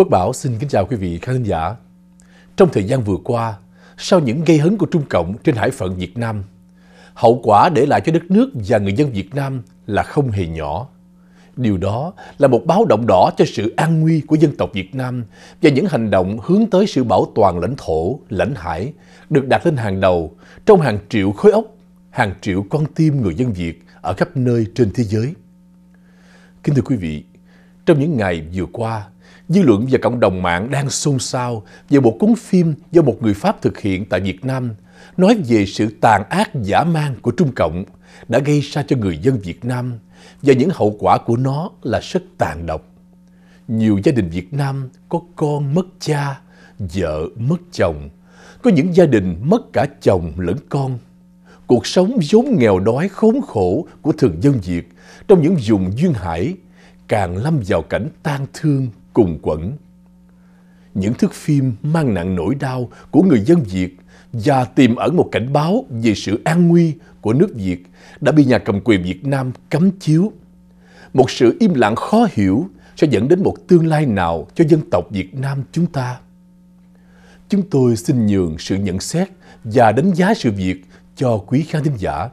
Quốc Bảo xin kính chào quý vị khán giả. Trong thời gian vừa qua, sau những gây hấn của Trung Cộng trên hải phận Việt Nam, hậu quả để lại cho đất nước và người dân Việt Nam là không hề nhỏ. Điều đó là một báo động đỏ cho sự an nguy của dân tộc Việt Nam và những hành động hướng tới sự bảo toàn lãnh thổ, lãnh hải được đặt lên hàng đầu trong hàng triệu khối óc, hàng triệu con tim người dân Việt ở khắp nơi trên thế giới. Kính thưa quý vị, trong những ngày vừa qua, dư luận và cộng đồng mạng đang xôn xao về một cuốn phim do một người Pháp thực hiện tại Việt Nam nói về sự tàn ác giả man của Trung Cộng đã gây ra cho người dân Việt Nam và những hậu quả của nó là rất tàn độc. Nhiều gia đình Việt Nam có con mất cha, vợ mất chồng, có những gia đình mất cả chồng lẫn con. Cuộc sống vốn nghèo đói khốn khổ của thường dân Việt trong những vùng duyên hải càng lâm vào cảnh tan thương cùng quẩn. Những thước phim mang nặng nỗi đau của người dân Việt và tìm ẩn một cảnh báo về sự an nguy của nước Việt đã bị nhà cầm quyền Việt Nam cấm chiếu. Một sự im lặng khó hiểu sẽ dẫn đến một tương lai nào cho dân tộc Việt Nam chúng ta. Chúng tôi xin nhường sự nhận xét và đánh giá sự việc cho quý khán thính giả.